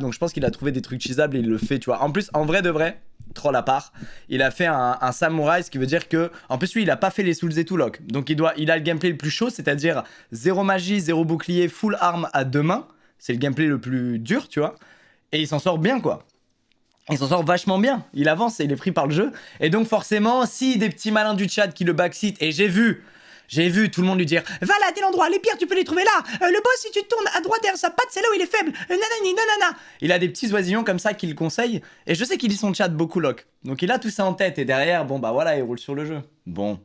donc je pense qu'il a trouvé des trucs cheesables et il le fait, tu vois. En plus, en vrai de vrai, troll à part, il a fait un, samouraï, ce qui veut dire que, en plus lui, il a pas fait les souls et tout lock, donc il doit, il a le gameplay le plus chaud, c'est-à-dire zéro magie, zéro bouclier, full arm à deux mains, c'est le gameplay le plus dur, tu vois, et il s'en sort bien quoi. Il s'en sort vachement bien, il avance et il est pris par le jeu. Et donc forcément, si des petits malins du chat qui le backseat, et j'ai vu, j'ai vu tout le monde lui dire Va là, t'es l'endroit, les pierres, tu peux les trouver là euh, Le boss, si tu tournes à droite derrière sa patte, c'est là où il est faible non euh, Nanani, nanana Il a des petits oisillons comme ça qu'il conseille, et je sais qu'il lit son chat beaucoup lock. Donc il a tout ça en tête, et derrière, bon bah voilà, il roule sur le jeu. Bon,